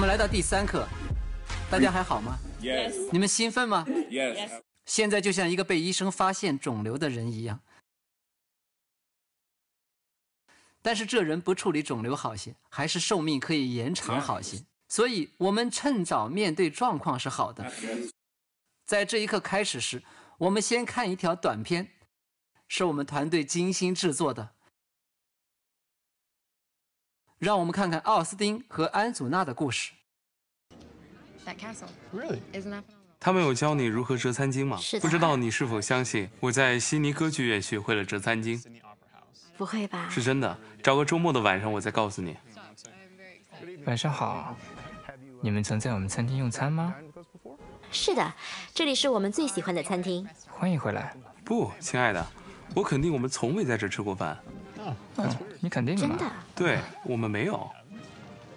我们来到第三课，大家还好吗？Yes。你们兴奋吗？Yes。现在就像一个被医生发现肿瘤的人一样，但是这人不处理肿瘤好些，还是寿命可以延长好些。所以我们趁早面对状况是好的。在这一刻开始时，我们先看一条短片，是我们团队精心制作的。让我们看看奥斯汀和安祖娜的故事。他们有教你如何折餐巾吗？不知道你是否相信我在悉尼歌剧院学会了折餐巾。不会吧？是真的。找个周末的晚上，我再告诉你。晚上好。你们曾在我们餐厅用餐吗？是的，这里是我们最喜欢的餐厅。欢迎回来。不，亲爱的，我肯定我们从未在这吃过饭。嗯，你肯定的。真的。对我们没有。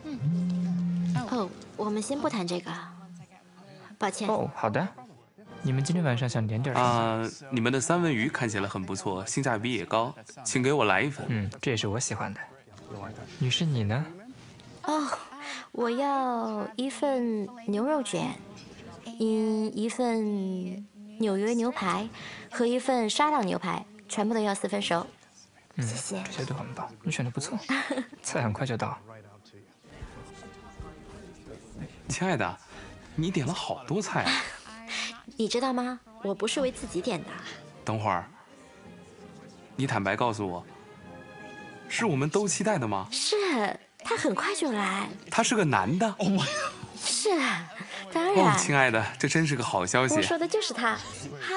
嗯。哦，我们先不谈这个。抱歉。哦，好的。你们今天晚上想点点什么？啊，你们的三文鱼看起来很不错，性价比也高，请给我来一份。嗯，这也是我喜欢的。女士，你呢？哦，我要一份牛肉卷，嗯，一份纽约牛排和一份沙朗牛排，全部都要四分熟。谢谢，这些都很棒，你选的不错。菜很快就到。亲爱的，你点了好多菜，你知道吗？我不是为自己点的。等会儿，你坦白告诉我，是我们都期待的吗？是他很快就来。他是个男的？哦，是啊，当然。亲爱的，这真是个好消息。我说的就是他。嗨，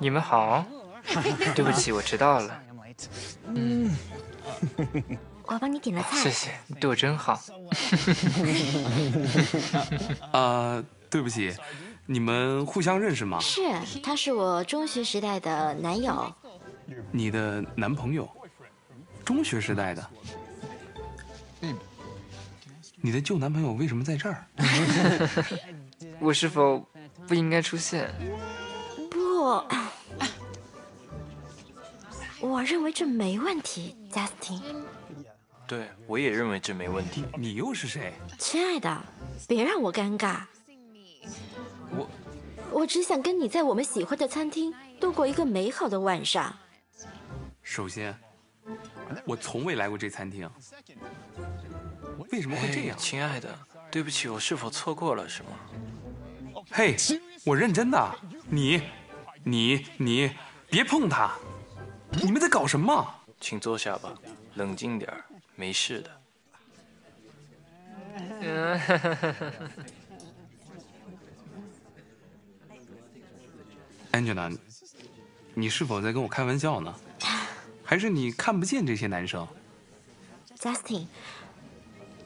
你们好。对不起，我迟到了。嗯，我帮你点了菜。谢谢你对我真好。啊，对不起，你们互相认识吗？是，他是我中学时代的男友。你的男朋友，中学时代的？你的旧男朋友为什么在这儿？我是否不应该出现？不。我认为这没问题，贾斯汀。对，我也认为这没问题。你又是谁，亲爱的？别让我尴尬。我，我只想跟你在我们喜欢的餐厅度过一个美好的晚上。首先，我从未来过这餐厅。为什么会这样，亲爱的？对不起，我是否错过了什么？嘿，我认真的。你，你，你，别碰他。你们在搞什么？请坐下吧，冷静点儿，没事的。Angela，你是否在跟我开玩笑呢？还是你看不见这些男生？Justin，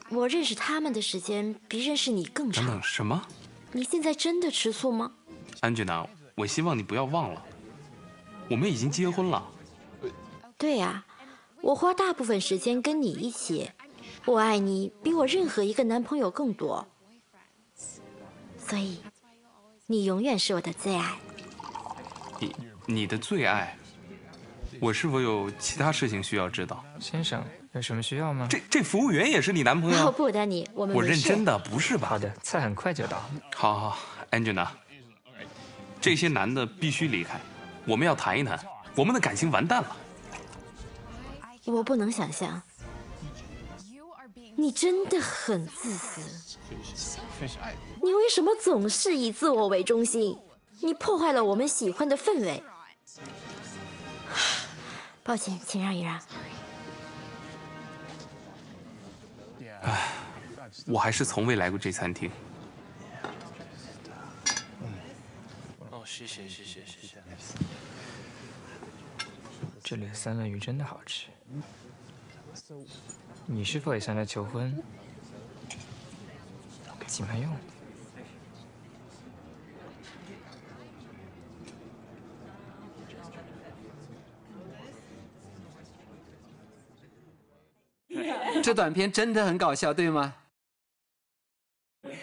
我认识他们的时间比认识你更长。等等，什么？你现在真的吃醋吗？Angela，我希望你不要忘了，我们已经结婚了。对啊，我花大部分时间跟你一起，我爱你比我任何一个男朋友更多，所以你永远是我的最爱。你你的最爱？我是否有其他事情需要知道，先生？有什么需要吗？这这服务员也是你男朋友？不我们我认真的，不是吧？好的，菜很快就到。好好，Angela，这些男的必须离开，我们要谈一谈，我们的感情完蛋了。我不能想象，你真的很自私。你为什么总是以自我为中心？你破坏了我们喜欢的氛围。抱歉，请让一让。唉，我还是从未来过这餐厅。哦，谢谢谢谢谢谢。这里的三文鱼真的好吃。你是否也向他求婚？请慢用。这短片真的很搞笑，对吗？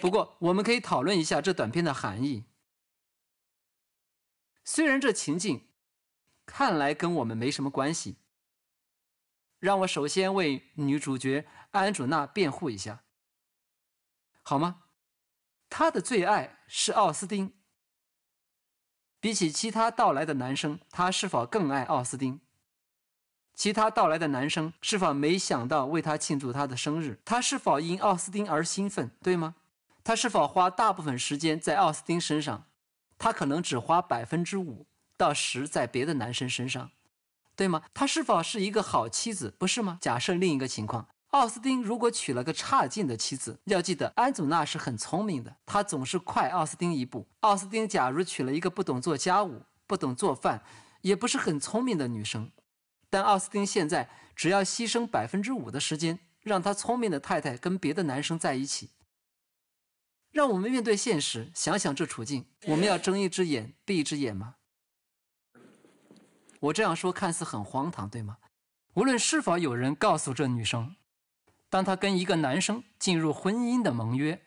不过，我们可以讨论一下这短片的含义。虽然这情境看来跟我们没什么关系。让我首先为女主角安祖娜辩护一下，好吗？她的最爱是奥斯丁。比起其他到来的男生，她是否更爱奥斯丁？其他到来的男生是否没想到为他庆祝他的生日？他是否因奥斯丁而兴奋，对吗？他是否花大部分时间在奥斯丁身上？他可能只花百分之五到十在别的男生身上。对吗？她是否是一个好妻子，不是吗？假设另一个情况，奥斯丁如果娶了个差劲的妻子，要记得安祖娜是很聪明的，她总是快奥斯丁一步。奥斯丁假如娶了一个不懂做家务、不懂做饭，也不是很聪明的女生，但奥斯丁现在只要牺牲百分之五的时间，让他聪明的太太跟别的男生在一起。让我们面对现实，想想这处境，我们要睁一只眼闭一只眼吗？我这样说看似很荒唐，对吗？无论是否有人告诉这女生，当她跟一个男生进入婚姻的盟约，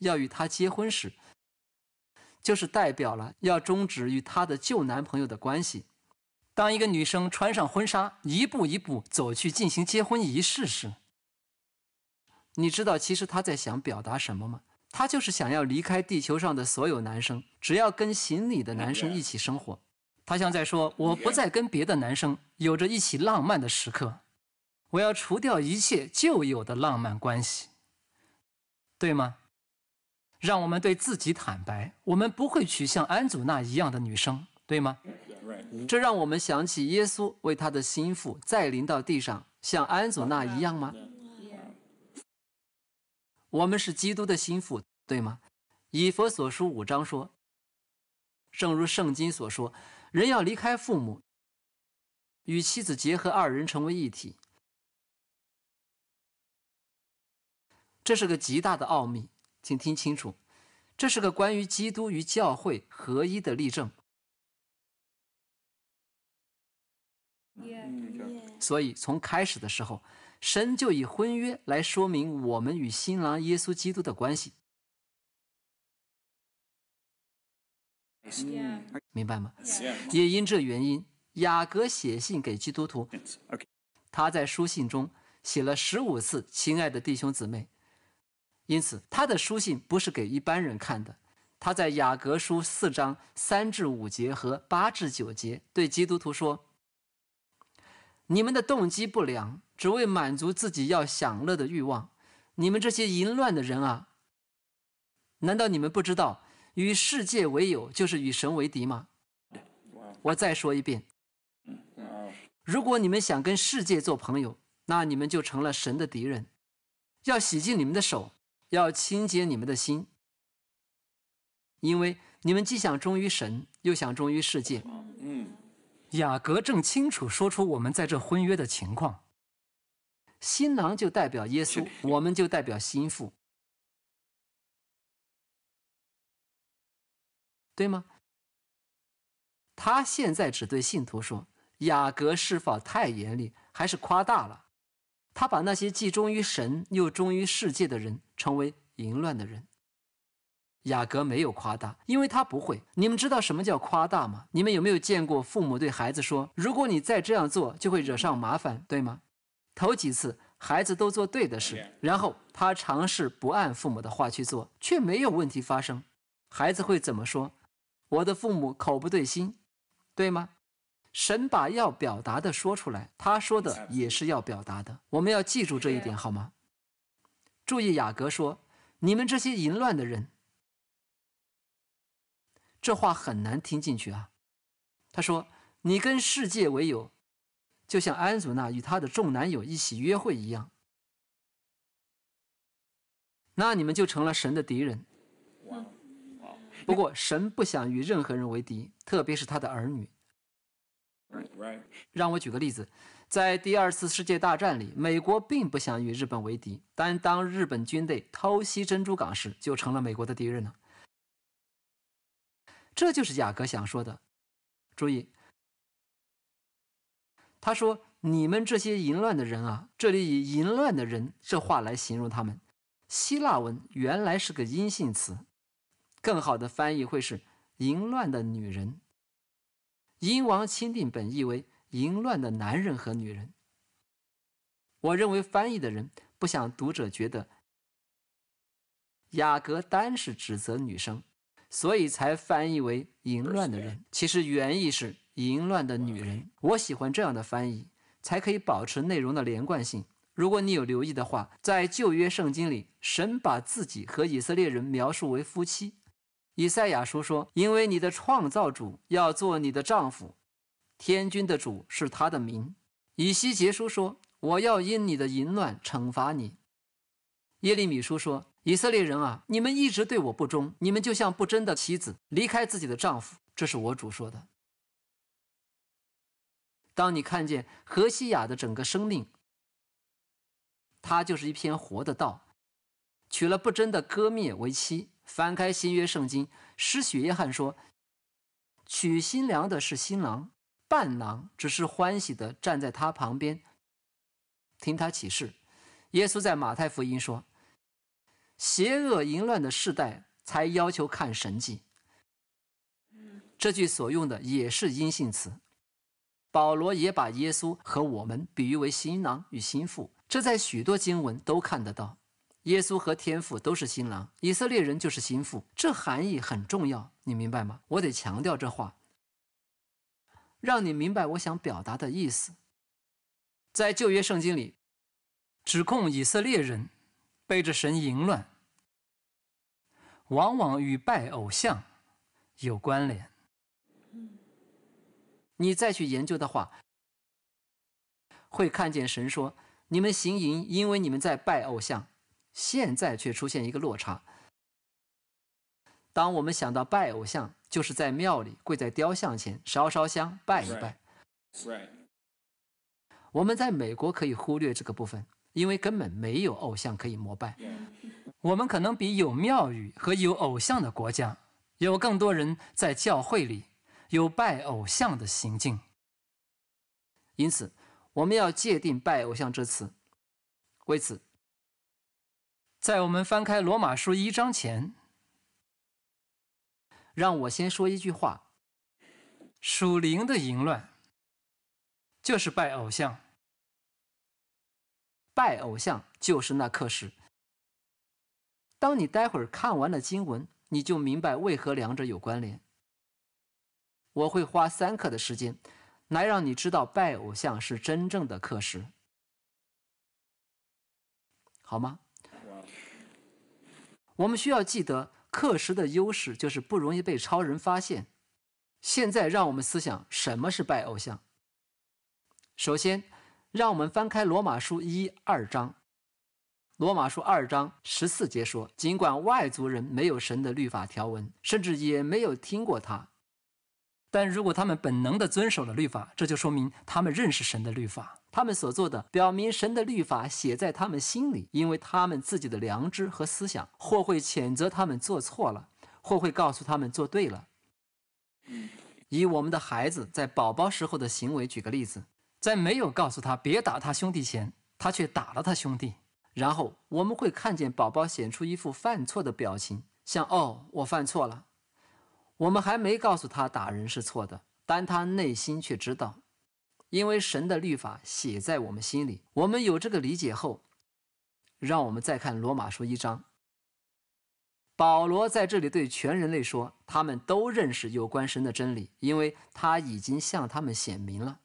要与他结婚时，就是代表了要终止与她的旧男朋友的关系。当一个女生穿上婚纱，一步一步走去进行结婚仪式时，你知道其实她在想表达什么吗？她就是想要离开地球上的所有男生，只要跟行李的男生一起生活。他像在说：“我不再跟别的男生有着一起浪漫的时刻，我要除掉一切旧有的浪漫关系，对吗？”让我们对自己坦白：我们不会娶像安祖娜一样的女生，对吗？这让我们想起耶稣为他的心腹再临到地上，像安祖娜一样吗？我们是基督的心腹，对吗？以佛所书五章说：“正如圣经所说。”人要离开父母，与妻子结合，二人成为一体，这是个极大的奥秘，请听清楚，这是个关于基督与教会合一的例证。所以从开始的时候，神就以婚约来说明我们与新郎耶稣基督的关系。明白吗？也因这原因，雅各写信给基督徒。他在书信中写了十五次“亲爱的弟兄姊妹”，因此他的书信不是给一般人看的。他在雅各书四章三至五节和八至九节对基督徒说：“你们的动机不良，只为满足自己要享乐的欲望。你们这些淫乱的人啊，难道你们不知道？”与世界为友，就是与神为敌吗？我再说一遍，如果你们想跟世界做朋友，那你们就成了神的敌人。要洗净你们的手，要清洁你们的心，因为你们既想忠于神，又想忠于世界。嗯，雅各正清楚说出我们在这婚约的情况。新郎就代表耶稣，我们就代表心腹。对吗？他现在只对信徒说：“雅各是否太严厉，还是夸大了？”他把那些既忠于神又忠于世界的人称为淫乱的人。雅各没有夸大，因为他不会。你们知道什么叫夸大吗？你们有没有见过父母对孩子说：“如果你再这样做，就会惹上麻烦。”对吗？头几次孩子都做对的事，然后他尝试不按父母的话去做，却没有问题发生。孩子会怎么说？我的父母口不对心，对吗？神把要表达的说出来，他说的也是要表达的。我们要记住这一点，好吗？注意，雅各说：“你们这些淫乱的人，这话很难听进去啊。”他说：“你跟世界为友，就像安祖娜与她的众男友一起约会一样，那你们就成了神的敌人。”不过，神不想与任何人为敌，特别是他的儿女。让我举个例子，在第二次世界大战里，美国并不想与日本为敌，但当日本军队偷袭珍珠港时，就成了美国的敌人了。这就是雅各想说的。注意，他说：“你们这些淫乱的人啊！”这里以“淫乱的人”这话来形容他们。希腊文原来是个阴性词。更好的翻译会是“淫乱的女人”。英王钦定本意为“淫乱的男人和女人”。我认为翻译的人不想读者觉得雅各单是指责女生，所以才翻译为“淫乱的人”。其实原意是“淫乱的女人”。我喜欢这样的翻译，才可以保持内容的连贯性。如果你有留意的话，在旧约圣经里，神把自己和以色列人描述为夫妻。以赛亚书说：“因为你的创造主要做你的丈夫，天君的主是他的名。”以西结书说：“我要因你的淫乱惩罚你。”耶利米书说：“以色列人啊，你们一直对我不忠，你们就像不贞的妻子，离开自己的丈夫，这是我主说的。”当你看见何西雅的整个生命，他就是一篇活的道，娶了不贞的割灭为妻。翻开新约圣经，施许约翰说：“娶新娘的是新郎，伴郎只是欢喜的站在他旁边，听他起誓。”耶稣在马太福音说：“邪恶淫乱的世代才要求看神迹。”这句所用的也是阴性词。保罗也把耶稣和我们比喻为新郎与新妇，这在许多经文都看得到。耶稣和天父都是新郎，以色列人就是心腹，这含义很重要，你明白吗？我得强调这话，让你明白我想表达的意思。在旧约圣经里，指控以色列人背着神淫乱，往往与拜偶像有关联。你再去研究的话，会看见神说：“你们行淫，因为你们在拜偶像。”现在却出现一个落差。当我们想到拜偶像，就是在庙里跪在雕像前烧烧香拜一拜。我们在美国可以忽略这个部分，因为根本没有偶像可以膜拜。我们可能比有庙宇和有偶像的国家有更多人在教会里有拜偶像的行径。因此，我们要界定“拜偶像”这词。为此。在我们翻开《罗马书》一章前，让我先说一句话：属灵的淫乱就是拜偶像。拜偶像就是那课时。当你待会儿看完了经文，你就明白为何两者有关联。我会花三刻的时间来让你知道拜偶像，是真正的课时，好吗？我们需要记得，课时的优势就是不容易被超人发现。现在，让我们思想什么是拜偶像。首先，让我们翻开《罗马书》一二章，《罗马书》二章十四节说：“尽管外族人没有神的律法条文，甚至也没有听过他，但如果他们本能的遵守了律法，这就说明他们认识神的律法。”他们所做的表明神的律法写在他们心里，因为他们自己的良知和思想，或会谴责他们做错了，或会告诉他们做对了。以我们的孩子在宝宝时候的行为举个例子，在没有告诉他别打他兄弟前，他却打了他兄弟。然后我们会看见宝宝显出一副犯错的表情，像“哦，我犯错了”。我们还没告诉他打人是错的，但他内心却知道。因为神的律法写在我们心里，我们有这个理解后，让我们再看罗马书一章。保罗在这里对全人类说，他们都认识有关神的真理，因为他已经向他们显明了。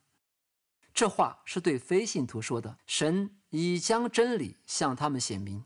这话是对非信徒说的，神已将真理向他们显明。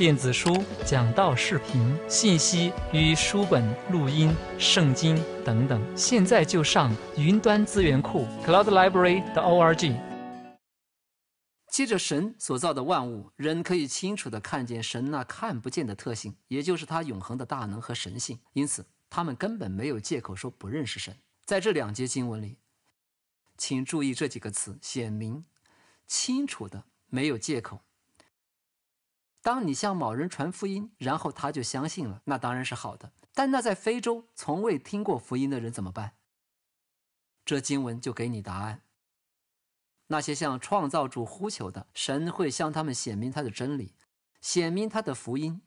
电子书、讲道视频、信息与书本、录音、圣经等等，现在就上云端资源库 （cloudlibrary.org）。借着神所造的万物，人可以清楚的看见神那看不见的特性，也就是他永恒的大能和神性。因此，他们根本没有借口说不认识神。在这两节经文里，请注意这几个词：显明、清楚的、没有借口。当你向某人传福音，然后他就相信了，那当然是好的。但那在非洲从未听过福音的人怎么办？这经文就给你答案。那些向创造主呼求的，神会向他们显明他的真理，显明他的福音。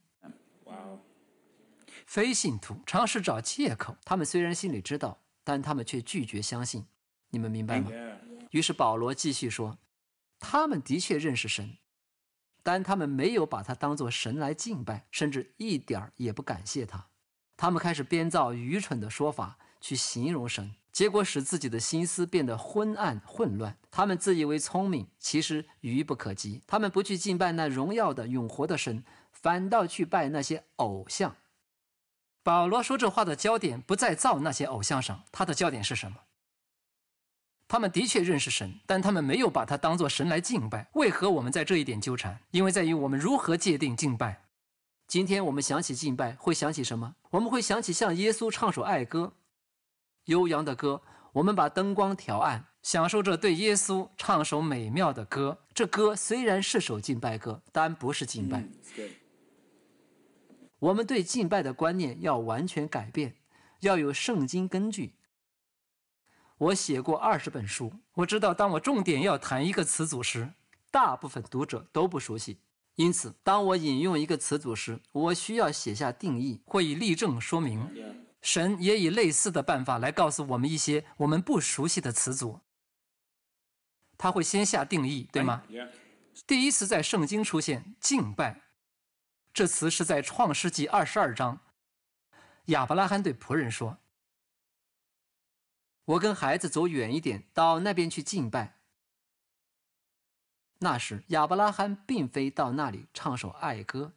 非信徒尝试找借口，他们虽然心里知道，但他们却拒绝相信。你们明白吗？于是保罗继续说：“他们的确认识神。”但他们没有把他当作神来敬拜，甚至一点儿也不感谢他。他们开始编造愚蠢的说法去形容神，结果使自己的心思变得昏暗混乱。他们自以为聪明，其实愚不可及。他们不去敬拜那荣耀的永活的神，反倒去拜那些偶像。保罗说这话的焦点不在造那些偶像上，他的焦点是什么？他们的确认识神，但他们没有把他当做神来敬拜。为何我们在这一点纠缠？因为在于我们如何界定敬拜。今天我们想起敬拜，会想起什么？我们会想起向耶稣唱首爱歌，悠扬的歌。我们把灯光调暗，享受着对耶稣唱首美妙的歌。这歌虽然是首敬拜歌，但不是敬拜。我们对敬拜的观念要完全改变，要有圣经根据。我写过二十本书，我知道当我重点要谈一个词组时，大部分读者都不熟悉。因此，当我引用一个词组时，我需要写下定义或以例证说明。神也以类似的办法来告诉我们一些我们不熟悉的词组，他会先下定义，对吗？第一次在圣经出现“敬拜”这词是在创世纪二十二章，亚伯拉罕对仆人说。我跟孩子走远一点，到那边去敬拜。那时，亚伯拉罕并非到那里唱首爱歌。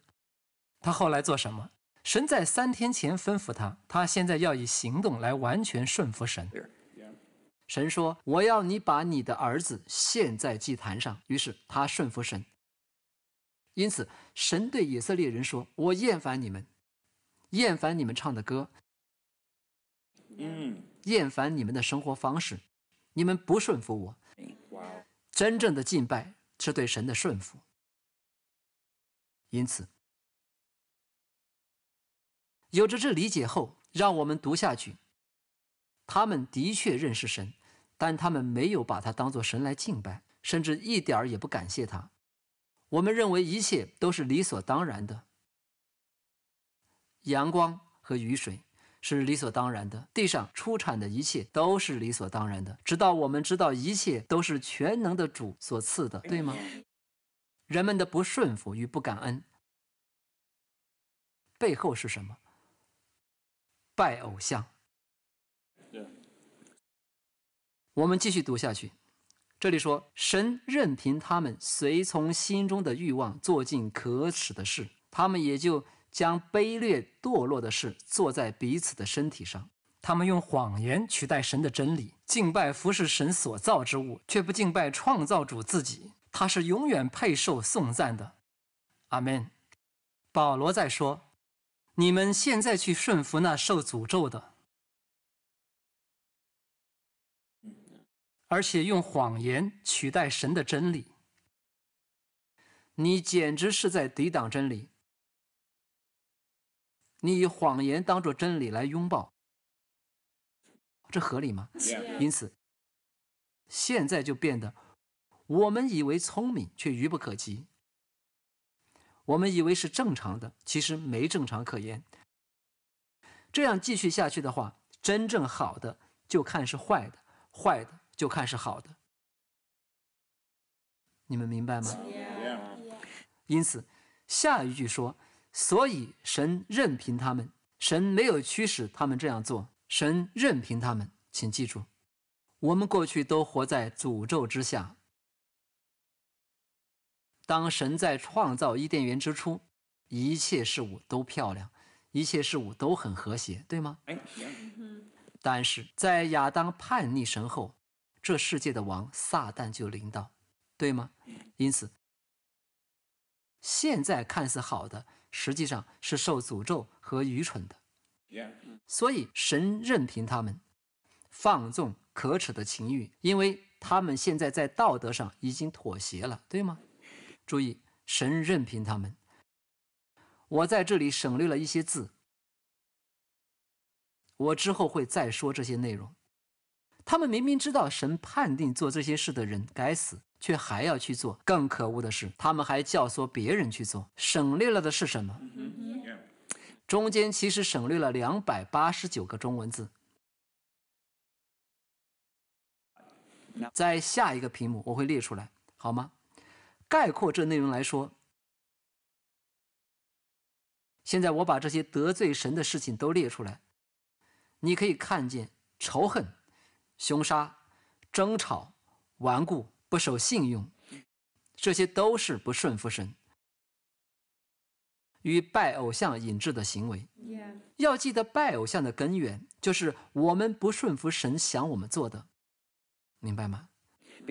他后来做什么？神在三天前吩咐他，他现在要以行动来完全顺服神。神说：“我要你把你的儿子献在祭坛上。”于是他顺服神。因此，神对以色列人说：“我厌烦你们，厌烦你们唱的歌。”嗯。厌烦你们的生活方式，你们不顺服我。真正的敬拜是对神的顺服。因此，有着这理解后，让我们读下去。他们的确认识神，但他们没有把他当做神来敬拜，甚至一点儿也不感谢他。我们认为一切都是理所当然的，阳光和雨水。是理所当然的，地上出产的一切都是理所当然的，直到我们知道一切都是全能的主所赐的，对吗？人们的不顺服与不感恩背后是什么？拜偶像。我们继续读下去，这里说神任凭他们随从心中的欲望做尽可耻的事，他们也就。将卑劣堕落的事做在彼此的身体上，他们用谎言取代神的真理，敬拜服侍神所造之物，却不敬拜创造主自己。他是永远配受颂赞的。阿门。保罗在说：“你们现在去顺服那受诅咒的，而且用谎言取代神的真理。你简直是在抵挡真理。”你以谎言当做真理来拥抱，这合理吗？因此，现在就变得，我们以为聪明却愚不可及。我们以为是正常的，其实没正常可言。这样继续下去的话，真正好的就看是坏的，坏的就看是好的。你们明白吗？因此，下一句说。所以神任凭他们，神没有驱使他们这样做，神任凭他们。请记住，我们过去都活在诅咒之下。当神在创造伊甸园之初，一切事物都漂亮，一切事物都很和谐，对吗？但是在亚当叛逆神后，这世界的王撒旦就领导，对吗？因此，现在看似好的。实际上是受诅咒和愚蠢的，所以神任凭他们放纵可耻的情欲，因为他们现在在道德上已经妥协了，对吗？注意，神任凭他们。我在这里省略了一些字，我之后会再说这些内容。他们明明知道神判定做这些事的人该死。却还要去做，更可恶的是，他们还教唆别人去做。省略了的是什么？中间其实省略了两百八十九个中文字。在下一个屏幕我会列出来，好吗？概括这内容来说，现在我把这些得罪神的事情都列出来，你可以看见：仇恨、凶杀、争吵、顽固。不守信用，这些都是不顺服神与拜偶像引致的行为。要记得，拜偶像的根源就是我们不顺服神想我们做的，明白吗？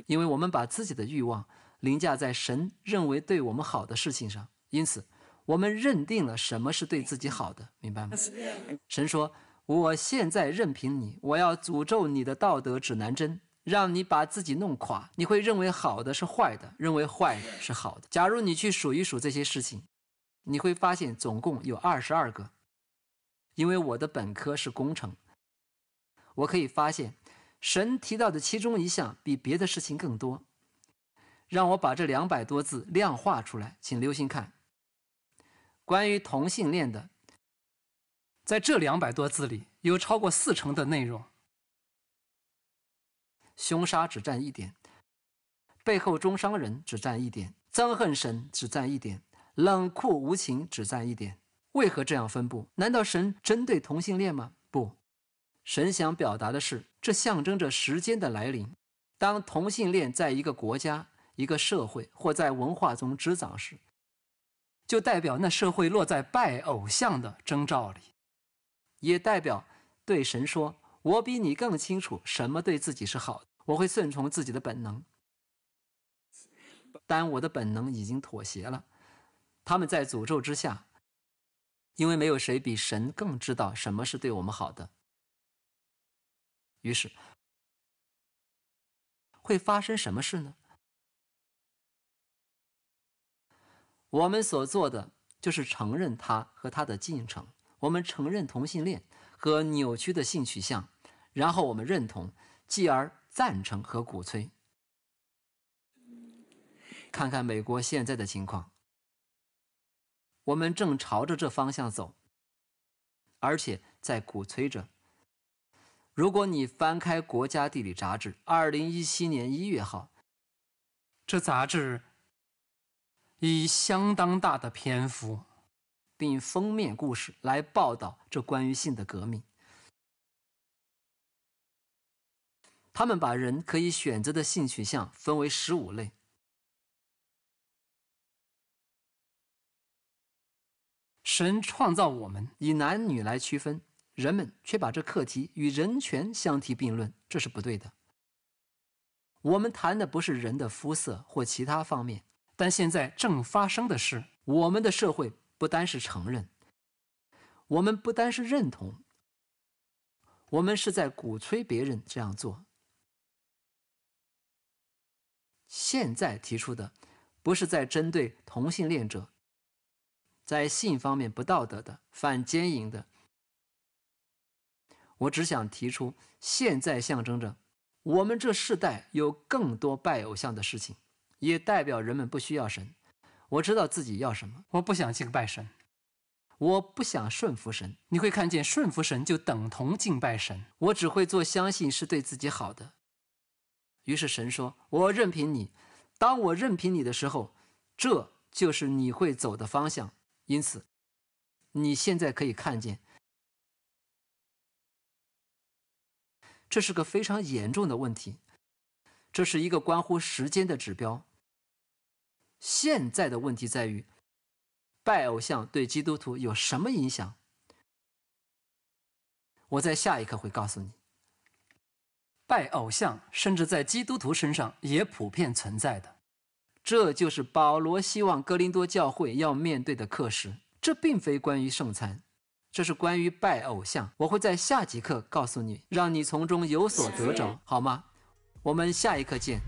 因为我们把自己的欲望凌驾在神认为对我们好的事情上，因此我们认定了什么是对自己好的，明白吗？神说：“我现在任凭你，我要诅咒你的道德指南针。”让你把自己弄垮，你会认为好的是坏的，认为坏的是好的。假如你去数一数这些事情，你会发现总共有二十二个。因为我的本科是工程，我可以发现神提到的其中一项比别的事情更多。让我把这两百多字量化出来，请留心看。关于同性恋的，在这两百多字里有超过四成的内容。凶杀只占一点，背后中伤人只占一点，憎恨神只占一点，冷酷无情只占一点。为何这样分布？难道神针对同性恋吗？不，神想表达的是，这象征着时间的来临。当同性恋在一个国家、一个社会或在文化中滋长时，就代表那社会落在拜偶像的征兆里，也代表对神说。我比你更清楚什么对自己是好，我会顺从自己的本能，但我的本能已经妥协了，他们在诅咒之下，因为没有谁比神更知道什么是对我们好的。于是会发生什么事呢？我们所做的就是承认他和他的进程，我们承认同性恋和扭曲的性取向。然后我们认同，继而赞成和鼓吹。看看美国现在的情况，我们正朝着这方向走，而且在鼓吹着。如果你翻开《国家地理》杂志2017年1月号，这杂志以相当大的篇幅，并封面故事来报道这关于性的革命。他们把人可以选择的性取向分为十五类。神创造我们以男女来区分，人们却把这课题与人权相提并论，这是不对的。我们谈的不是人的肤色或其他方面，但现在正发生的事，我们的社会不单是承认，我们不单是认同，我们是在鼓吹别人这样做。现在提出的，不是在针对同性恋者，在性方面不道德的、反奸淫的。我只想提出，现在象征着我们这世代有更多拜偶像的事情，也代表人们不需要神。我知道自己要什么，我不想敬拜神，我不想顺服神。你会看见顺服神就等同敬拜神，我只会做相信是对自己好的。于是神说：“我任凭你，当我任凭你的时候，这就是你会走的方向。因此，你现在可以看见，这是个非常严重的问题，这是一个关乎时间的指标。现在的问题在于，拜偶像对基督徒有什么影响？我在下一课会告诉你。”拜偶像，甚至在基督徒身上也普遍存在的，这就是保罗希望哥林多教会要面对的课时。这并非关于圣餐，这是关于拜偶像。我会在下节课告诉你，让你从中有所得着，好吗？我们下一课见。